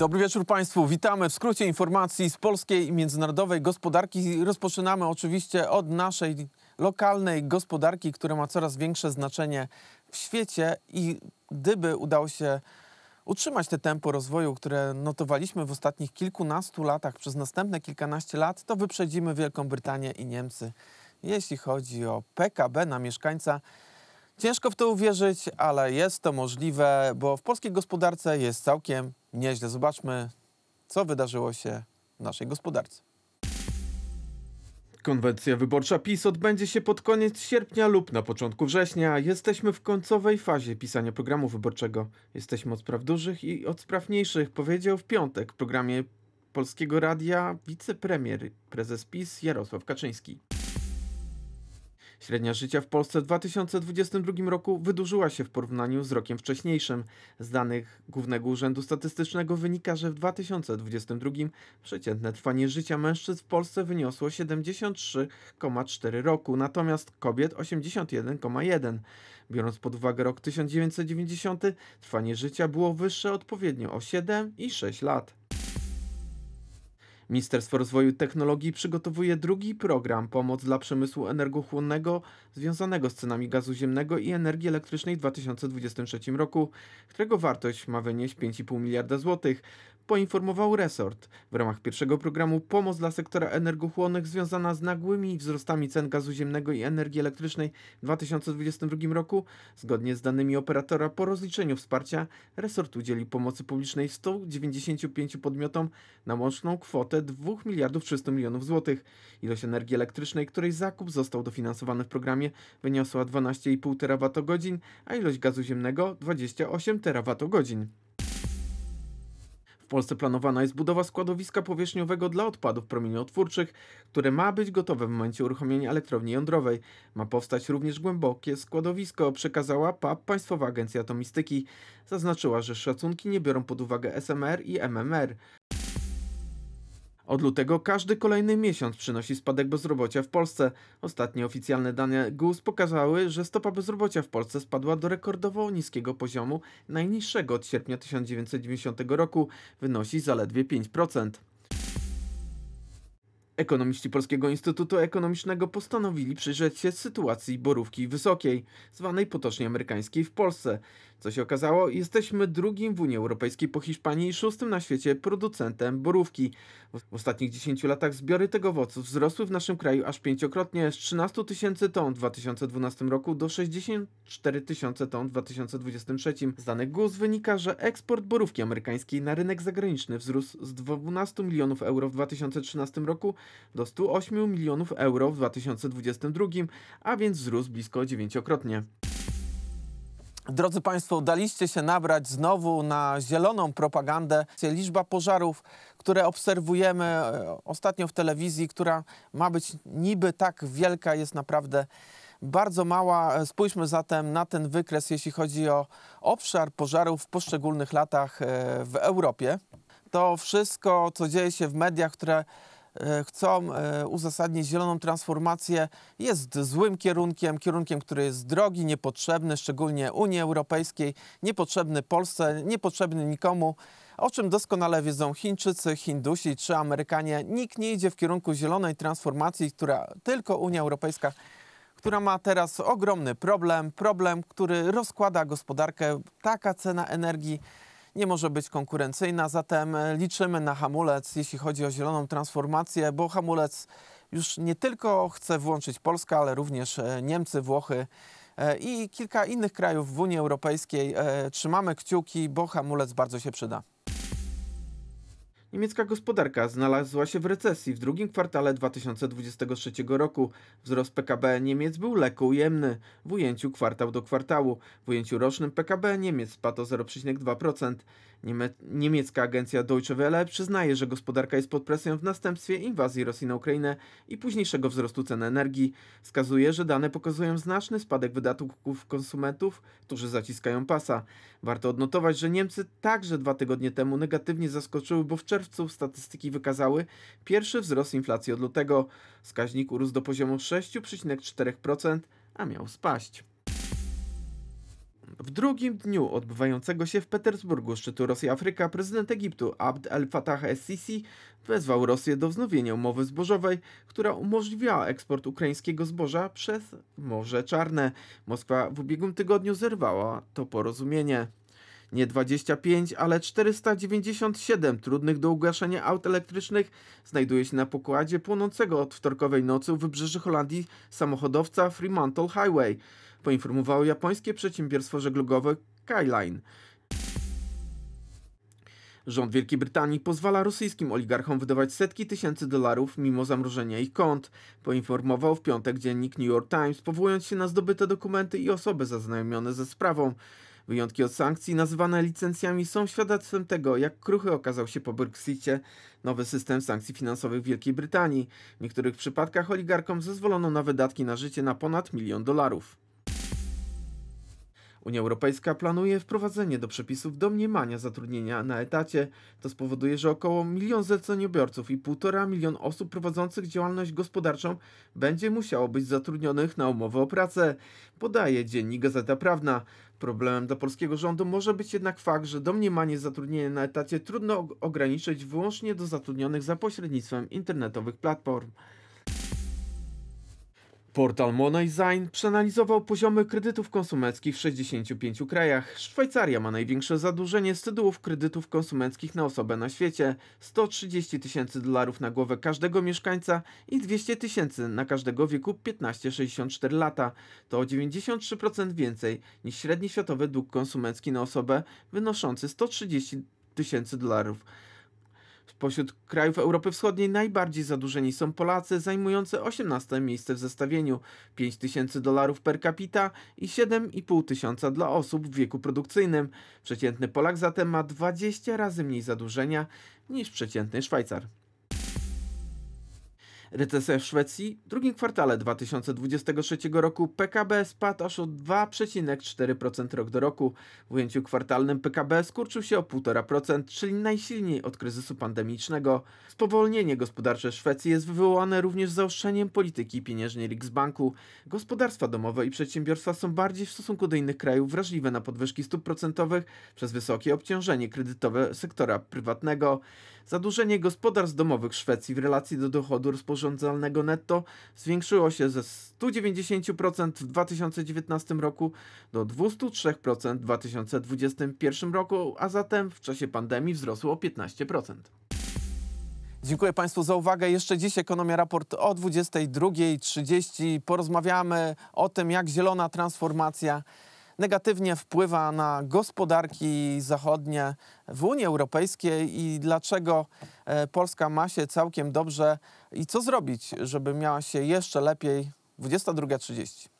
Dobry wieczór Państwu. Witamy w skrócie informacji z polskiej i międzynarodowej gospodarki. Rozpoczynamy oczywiście od naszej lokalnej gospodarki, która ma coraz większe znaczenie w świecie i gdyby udało się utrzymać te tempo rozwoju, które notowaliśmy w ostatnich kilkunastu latach przez następne kilkanaście lat, to wyprzedzimy Wielką Brytanię i Niemcy, jeśli chodzi o PKB na mieszkańca. Ciężko w to uwierzyć, ale jest to możliwe, bo w polskiej gospodarce jest całkiem nieźle. Zobaczmy, co wydarzyło się w naszej gospodarce. Konwencja wyborcza PiS odbędzie się pod koniec sierpnia lub na początku września. Jesteśmy w końcowej fazie pisania programu wyborczego. Jesteśmy od spraw dużych i od spraw mniejszych, powiedział w piątek w programie Polskiego Radia wicepremier, prezes PiS Jarosław Kaczyński. Średnia życia w Polsce w 2022 roku wydłużyła się w porównaniu z rokiem wcześniejszym. Z danych Głównego Urzędu Statystycznego wynika, że w 2022 przeciętne trwanie życia mężczyzn w Polsce wyniosło 73,4 roku, natomiast kobiet 81,1. Biorąc pod uwagę rok 1990, trwanie życia było wyższe odpowiednio o 7 i 6 lat. Ministerstwo Rozwoju Technologii przygotowuje drugi program Pomoc dla przemysłu energochłonnego związanego z cenami gazu ziemnego i energii elektrycznej w 2023 roku, którego wartość ma wynieść 5,5 miliarda złotych poinformował resort. W ramach pierwszego programu pomoc dla sektora energochłonnych związana z nagłymi wzrostami cen gazu ziemnego i energii elektrycznej w 2022 roku. Zgodnie z danymi operatora po rozliczeniu wsparcia resort udzieli pomocy publicznej 195 podmiotom na łączną kwotę 2 miliardów 300 milionów złotych. Ilość energii elektrycznej, której zakup został dofinansowany w programie wyniosła 12,5 terawatogodzin, a ilość gazu ziemnego 28 terawatogodzin. Polsce planowana jest budowa składowiska powierzchniowego dla odpadów promieniotwórczych, które ma być gotowe w momencie uruchomienia elektrowni jądrowej. Ma powstać również głębokie składowisko, przekazała PAP Państwowa Agencja Atomistyki. Zaznaczyła, że szacunki nie biorą pod uwagę SMR i MMR. Od lutego każdy kolejny miesiąc przynosi spadek bezrobocia w Polsce. Ostatnie oficjalne dane GUS pokazały, że stopa bezrobocia w Polsce spadła do rekordowo niskiego poziomu, najniższego od sierpnia 1990 roku, wynosi zaledwie 5%. Ekonomiści Polskiego Instytutu Ekonomicznego postanowili przyjrzeć się sytuacji borówki wysokiej, zwanej potocznie amerykańskiej w Polsce. Co się okazało, jesteśmy drugim w Unii Europejskiej po Hiszpanii i szóstym na świecie producentem borówki. W ostatnich 10 latach zbiory tego owocu wzrosły w naszym kraju aż pięciokrotnie z 13 tysięcy ton w 2012 roku do 64 tysiące ton w 2023. Z danych GUS wynika, że eksport borówki amerykańskiej na rynek zagraniczny wzrósł z 12 milionów euro w 2013 roku do 108 milionów euro w 2022, a więc wzrósł blisko dziewięciokrotnie. Drodzy Państwo, daliście się nabrać znowu na zieloną propagandę. Liczba pożarów, które obserwujemy e, ostatnio w telewizji, która ma być niby tak wielka, jest naprawdę bardzo mała. E, spójrzmy zatem na ten wykres, jeśli chodzi o obszar pożarów w poszczególnych latach e, w Europie. To wszystko, co dzieje się w mediach, które E, chcą e, uzasadnić zieloną transformację, jest złym kierunkiem, kierunkiem, który jest drogi, niepotrzebny, szczególnie Unii Europejskiej, niepotrzebny Polsce, niepotrzebny nikomu. O czym doskonale wiedzą Chińczycy, Hindusi czy Amerykanie, nikt nie idzie w kierunku zielonej transformacji, która tylko Unia Europejska, która ma teraz ogromny problem, problem, który rozkłada gospodarkę, taka cena energii, nie może być konkurencyjna, zatem e, liczymy na hamulec, jeśli chodzi o zieloną transformację, bo hamulec już nie tylko chce włączyć Polskę, ale również e, Niemcy, Włochy e, i kilka innych krajów w Unii Europejskiej. Trzymamy kciuki, bo hamulec bardzo się przyda. Niemiecka gospodarka znalazła się w recesji w drugim kwartale 2023 roku. Wzrost PKB Niemiec był lekko ujemny w ujęciu kwartał do kwartału. W ujęciu rocznym PKB Niemiec spadł o 0,2%. Niemiecka agencja Deutsche Welle przyznaje, że gospodarka jest pod presją w następstwie inwazji Rosji na Ukrainę i późniejszego wzrostu cen energii. Wskazuje, że dane pokazują znaczny spadek wydatków konsumentów, którzy zaciskają pasa. Warto odnotować, że Niemcy także dwa tygodnie temu negatywnie zaskoczyły, bo w czerwcu statystyki wykazały pierwszy wzrost inflacji od lutego. Wskaźnik urósł do poziomu 6,4%, a miał spaść. W drugim dniu odbywającego się w Petersburgu szczytu Rosja-Afryka prezydent Egiptu Abd el-Fattah el-Sisi wezwał Rosję do wznowienia umowy zbożowej, która umożliwiała eksport ukraińskiego zboża przez Morze Czarne. Moskwa w ubiegłym tygodniu zerwała to porozumienie. Nie 25, ale 497 trudnych do ugaszenia aut elektrycznych znajduje się na pokładzie płonącego od wtorkowej nocy u wybrzeży Holandii samochodowca Fremantle Highway poinformowało japońskie przedsiębiorstwo żeglugowe Skyline. Rząd Wielkiej Brytanii pozwala rosyjskim oligarchom wydawać setki tysięcy dolarów mimo zamrożenia ich kont, poinformował w piątek dziennik New York Times, powołując się na zdobyte dokumenty i osoby zaznajomione ze sprawą. Wyjątki od sankcji nazywane licencjami są świadectwem tego, jak kruchy okazał się po Brexicie nowy system sankcji finansowych w Wielkiej Brytanii. W niektórych przypadkach oligarkom zezwolono na wydatki na życie na ponad milion dolarów. Unia Europejska planuje wprowadzenie do przepisów domniemania zatrudnienia na etacie. To spowoduje, że około milion zleceniobiorców i półtora milion osób prowadzących działalność gospodarczą będzie musiało być zatrudnionych na umowę o pracę, podaje dziennik Gazeta Prawna. Problemem dla polskiego rządu może być jednak fakt, że domniemanie zatrudnienia na etacie trudno ograniczyć wyłącznie do zatrudnionych za pośrednictwem internetowych platform. Portal Moneyzine przeanalizował poziomy kredytów konsumenckich w 65 krajach. Szwajcaria ma największe zadłużenie z tytułów kredytów konsumenckich na osobę na świecie. 130 tysięcy dolarów na głowę każdego mieszkańca i 200 tysięcy na każdego wieku 15-64 lata. To 93% więcej niż średni światowy dług konsumencki na osobę wynoszący 130 tysięcy dolarów. Spośród krajów Europy Wschodniej najbardziej zadłużeni są Polacy, zajmujący 18 miejsce w zestawieniu, 5 tysięcy dolarów per capita i 7,5 tysiąca dla osób w wieku produkcyjnym. Przeciętny Polak zatem ma 20 razy mniej zadłużenia niż przeciętny Szwajcar. Recesja w Szwecji. W drugim kwartale 2023 roku PKB spadł aż o 2,4% rok do roku. W ujęciu kwartalnym PKB skurczył się o 1,5%, czyli najsilniej od kryzysu pandemicznego. Spowolnienie gospodarcze Szwecji jest wywołane również zaostrzeniem polityki pieniężnej Riksbanku. Gospodarstwa domowe i przedsiębiorstwa są bardziej w stosunku do innych krajów wrażliwe na podwyżki stóp procentowych przez wysokie obciążenie kredytowe sektora prywatnego. Zadłużenie gospodarstw domowych Szwecji w relacji do dochodu rozpoczęło rozporządzalnego netto zwiększyło się ze 190% w 2019 roku do 203% w 2021 roku, a zatem w czasie pandemii wzrosło o 15%. Dziękuję Państwu za uwagę. Jeszcze dziś Ekonomia Raport o 22.30. Porozmawiamy o tym, jak zielona transformacja negatywnie wpływa na gospodarki zachodnie w Unii Europejskiej i dlaczego e, Polska ma się całkiem dobrze i co zrobić, żeby miała się jeszcze lepiej 22.30.